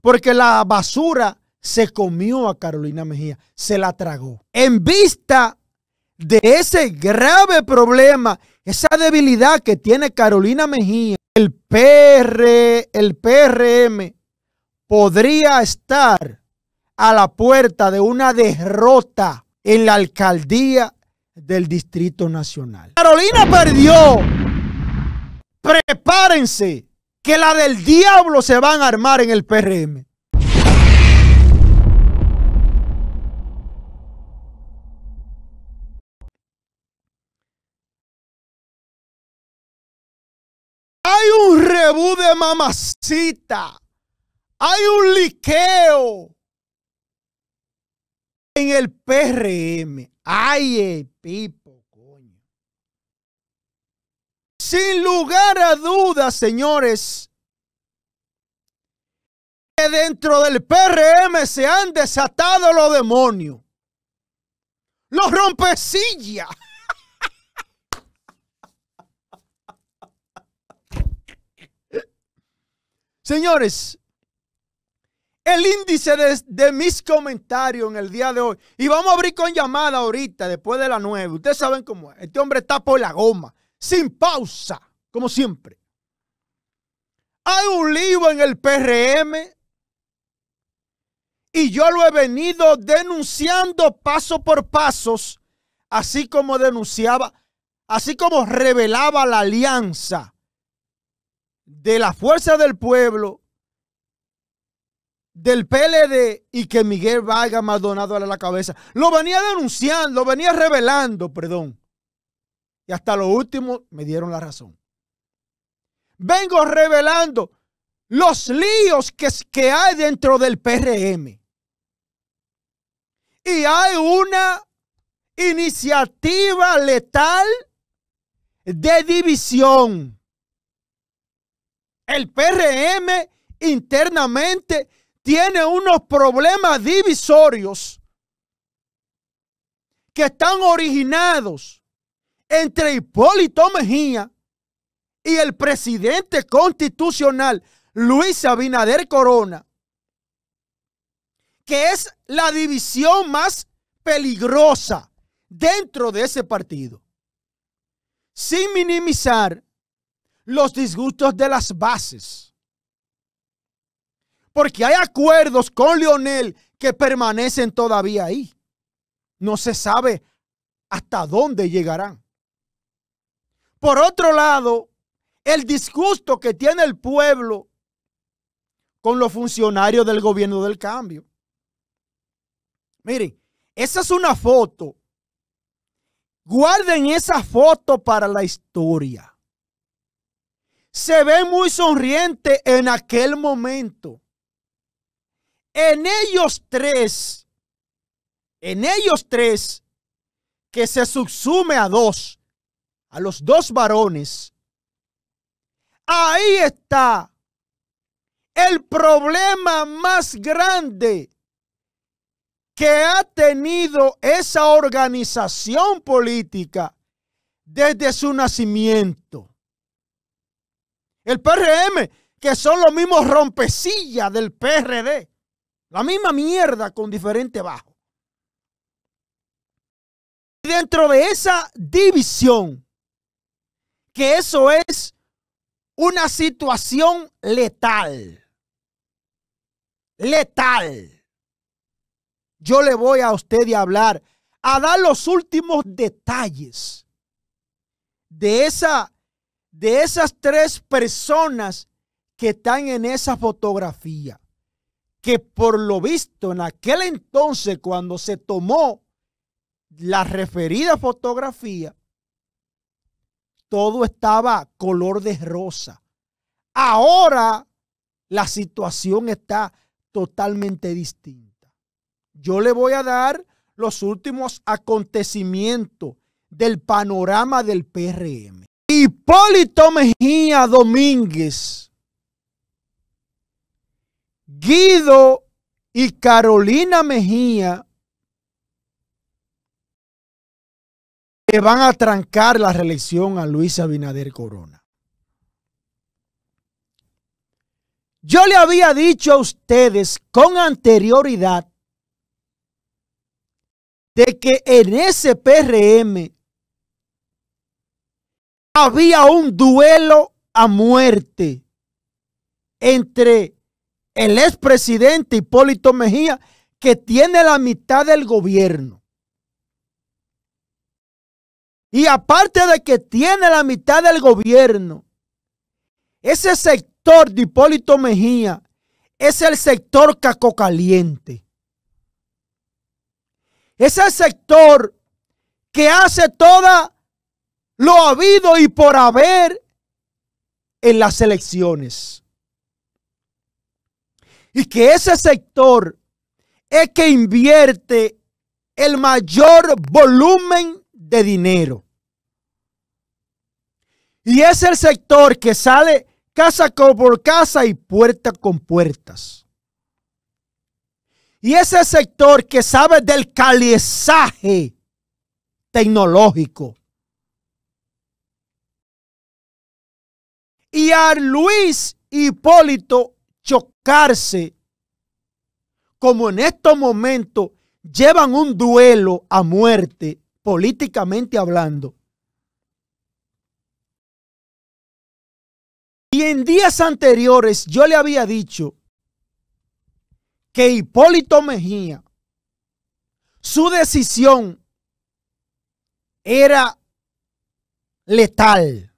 porque la basura se comió a Carolina Mejía, se la tragó. En vista de ese grave problema, esa debilidad que tiene Carolina Mejía, el PR, el PRM podría estar a la puerta de una derrota en la alcaldía del Distrito Nacional. Carolina perdió. Prepárense que la del diablo se van a armar en el PRM. Hay un rebú de mamacita. Hay un liqueo en el PRM. Ay, eh, Sin lugar a dudas, señores, que dentro del PRM se han desatado los demonios. Los rompecillas. Señores, el índice de, mis comentarios en el día de hoy, y vamos a abrir con llamada ahorita, después de la 9. Ustedes saben cómo es. Este hombre está por la goma sin pausa, como siempre. Hay un lío en el PRM y yo lo he venido denunciando paso por pasos, así como denunciaba, así como revelaba la alianza de la fuerza del pueblo, del PLD y que Miguel Vargas Maldonado a la cabeza. Lo venía denunciando, lo venía revelando, perdón y hasta lo último me dieron la razón. Vengo revelando los líos que, que hay dentro del PRM. Y hay una iniciativa letal de división. El PRM internamente tiene unos problemas divisorios que están originados entre Hipólito Mejía y el presidente constitucional Luis Abinader Corona, que es la división más peligrosa dentro de ese partido. Sin minimizar los disgustos de las bases. Porque hay acuerdos con Leonel que permanecen todavía ahí. No se sabe hasta dónde llegarán. Por otro lado, el disgusto que tiene el pueblo con los funcionarios del gobierno del cambio. Miren, esa es una foto. Guarden esa foto para la historia. Se ve muy sonriente en aquel momento. En ellos tres, en ellos tres, que se subsume a dos, a los dos varones, ahí está el problema más grande que ha tenido esa organización política desde su nacimiento. El PRM, que son los mismos rompecillas del PRD, la misma mierda con diferente bajo. Y dentro de esa división, que eso es una situación letal. Letal. Yo le voy a usted a hablar, a dar los últimos detalles de, esa, de esas tres personas que están en esa fotografía, que por lo visto en aquel entonces cuando se tomó la referida fotografía, todo estaba color de rosa. Ahora la situación está totalmente distinta. Yo le voy a dar los últimos acontecimientos del panorama del PRM. Hipólito Mejía Domínguez, Guido y Carolina Mejía van a trancar la reelección a Luis Abinader Corona. Yo le había dicho a ustedes con anterioridad de que en ese PRM había un duelo a muerte entre el expresidente Hipólito Mejía, que tiene la mitad del gobierno, y aparte de que tiene la mitad del gobierno, ese sector de Hipólito Mejía es el sector cacocaliente. caliente. Es el sector que hace todo lo habido y por haber en las elecciones. Y que ese sector es que invierte el mayor volumen de dinero. Y es el sector que sale casa por casa y puerta con puertas. Y es el sector que sabe del calizaje tecnológico. Y a Luis Hipólito chocarse, como en estos momentos llevan un duelo a muerte políticamente hablando. Y en días anteriores yo le había dicho que Hipólito Mejía, su decisión era letal.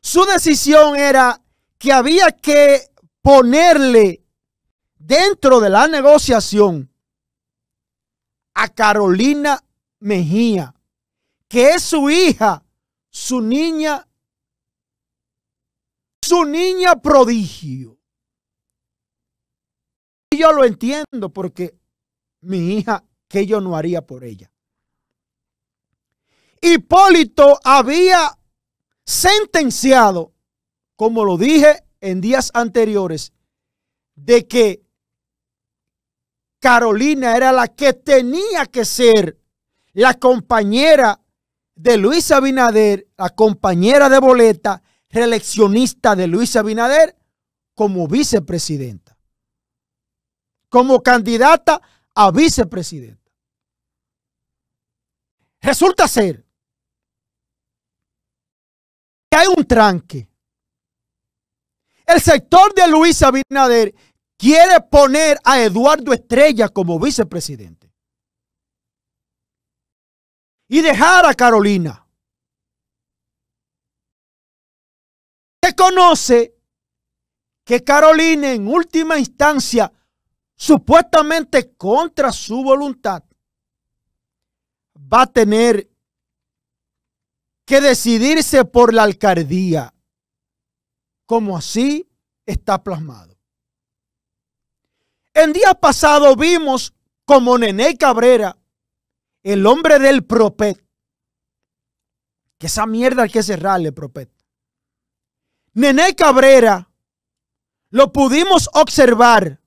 Su decisión era que había que ponerle dentro de la negociación a Carolina Mejía, que es su hija, su niña, su niña prodigio. Y yo lo entiendo porque mi hija, que yo no haría por ella. Hipólito había sentenciado, como lo dije en días anteriores, de que Carolina era la que tenía que ser la compañera de Luisa Abinader, la compañera de boleta, reeleccionista de Luisa Abinader, como vicepresidenta, como candidata a vicepresidenta. Resulta ser que hay un tranque. El sector de Luisa Abinader quiere poner a Eduardo Estrella como vicepresidente. Y dejar a Carolina. Se conoce que Carolina en última instancia, supuestamente contra su voluntad, va a tener que decidirse por la alcaldía, como así está plasmado. El día pasado vimos como Nené Cabrera, el hombre del propet, que esa mierda hay que cerrarle, propet. Nené Cabrera, lo pudimos observar.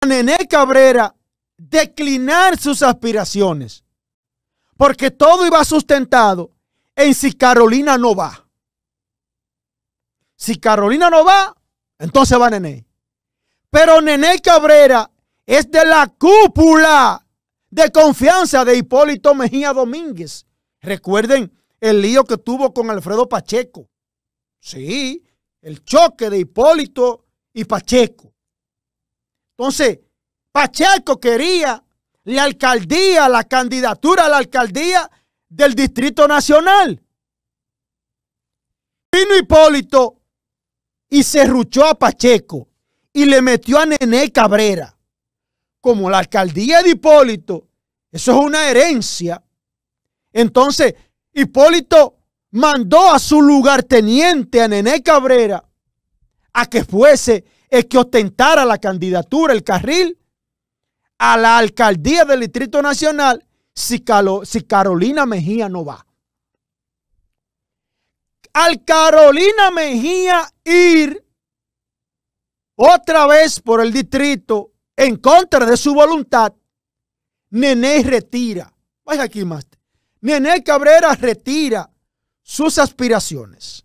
A Nené Cabrera declinar sus aspiraciones, porque todo iba sustentado en si Carolina no va. Si Carolina no va, entonces va Nené. Pero Nené Cabrera es de la cúpula de confianza de Hipólito Mejía Domínguez. Recuerden el lío que tuvo con Alfredo Pacheco. Sí, el choque de Hipólito y Pacheco. Entonces, Pacheco quería la alcaldía, la candidatura a la alcaldía del Distrito Nacional. Vino Hipólito y se ruchó a Pacheco y le metió a Nené Cabrera. Como la alcaldía de Hipólito, eso es una herencia. Entonces, Hipólito mandó a su lugarteniente, a Nené Cabrera, a que fuese el que ostentara la candidatura, el carril, a la alcaldía del Distrito Nacional si, si Carolina Mejía no va. Al Carolina Mejía ir otra vez por el distrito, en contra de su voluntad, Nené retira. Vaya aquí, más. Nené Cabrera retira sus aspiraciones.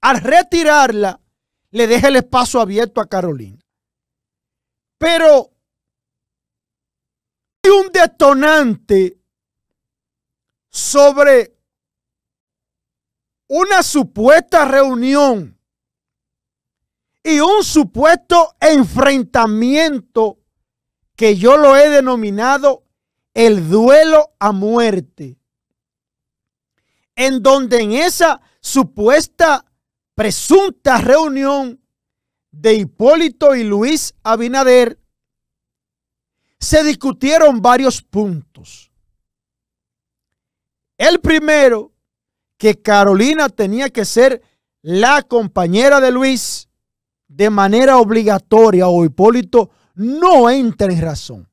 Al retirarla, le deja el espacio abierto a Carolina. Pero hay un detonante sobre una supuesta reunión y un supuesto enfrentamiento que yo lo he denominado el duelo a muerte, en donde en esa supuesta presunta reunión de Hipólito y Luis Abinader se discutieron varios puntos. El primero, que Carolina tenía que ser la compañera de Luis, de manera obligatoria o Hipólito no entra en razón.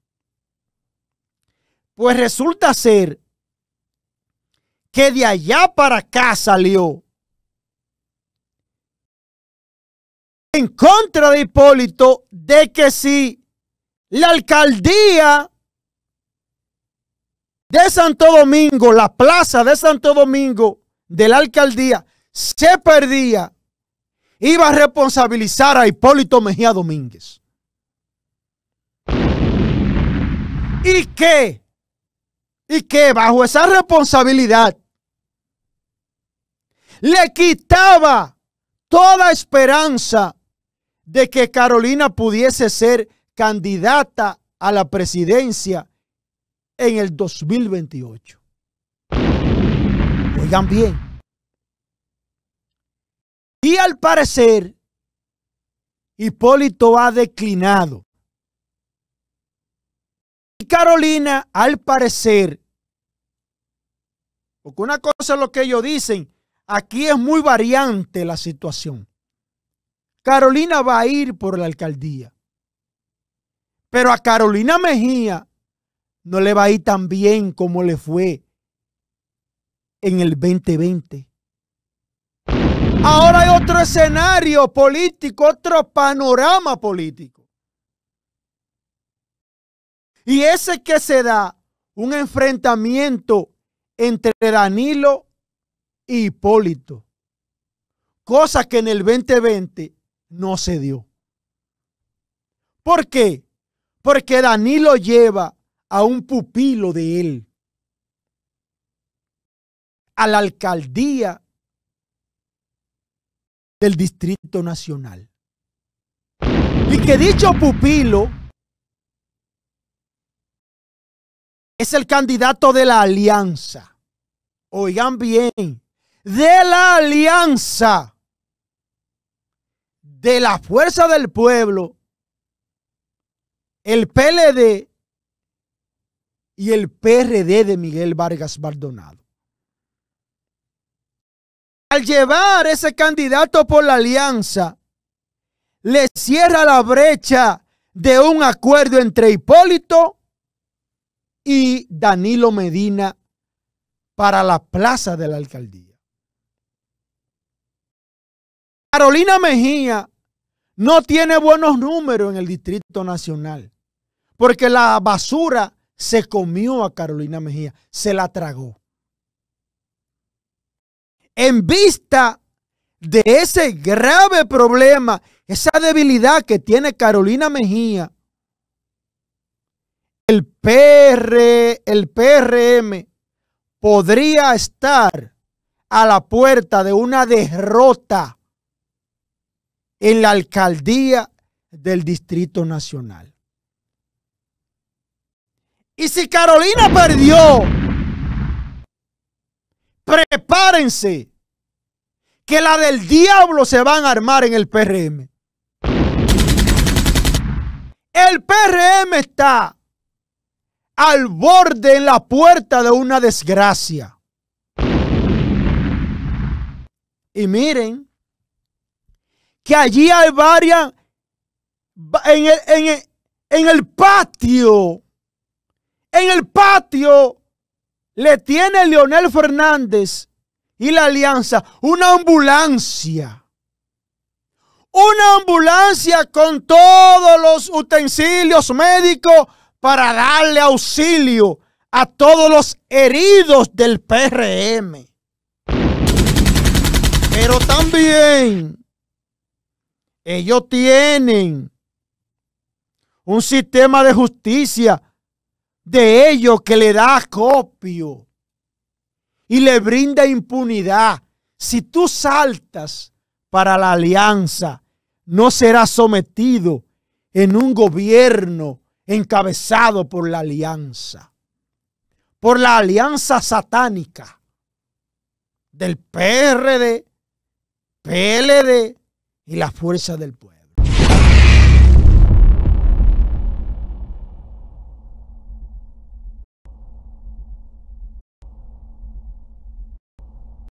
Pues resulta ser que de allá para acá salió en contra de Hipólito de que si la alcaldía de Santo Domingo, la plaza de Santo Domingo de la alcaldía, se perdía, iba a responsabilizar a Hipólito Mejía Domínguez. ¿Y qué? ¿Y qué? Bajo esa responsabilidad le quitaba toda esperanza de que Carolina pudiese ser candidata a la presidencia en el 2028. Oigan bien. Y al parecer, Hipólito ha declinado. Y Carolina, al parecer, porque una cosa es lo que ellos dicen, aquí es muy variante la situación. Carolina va a ir por la alcaldía. Pero a Carolina Mejía no le va a ir tan bien como le fue en el 2020. Ahora hay otro escenario político, otro panorama político. Y ese que se da un enfrentamiento entre Danilo y Hipólito. Cosa que en el 2020 no se dio. ¿Por qué? Porque Danilo lleva a un pupilo de él a la alcaldía del Distrito Nacional. Y que dicho pupilo es el candidato de la alianza. Oigan bien, de la alianza de la fuerza del pueblo, el PLD y el PRD de Miguel Vargas Maldonado al llevar ese candidato por la alianza, le cierra la brecha de un acuerdo entre Hipólito y Danilo Medina para la plaza de la alcaldía. Carolina Mejía no tiene buenos números en el Distrito Nacional, porque la basura se comió a Carolina Mejía, se la tragó en vista de ese grave problema, esa debilidad que tiene Carolina Mejía, el PR, el PRM podría estar a la puerta de una derrota en la alcaldía del Distrito Nacional. Y si Carolina perdió prepárense, que la del diablo se van a armar en el PRM. El PRM está al borde en la puerta de una desgracia. Y miren que allí hay varias, en el, en el patio, en el patio le tiene Leonel Fernández y la alianza una ambulancia. Una ambulancia con todos los utensilios médicos para darle auxilio a todos los heridos del PRM. Pero también ellos tienen un sistema de justicia de ello que le da copio y le brinda impunidad. Si tú saltas para la alianza, no serás sometido en un gobierno encabezado por la alianza, por la alianza satánica del PRD, PLD y la fuerza del pueblo.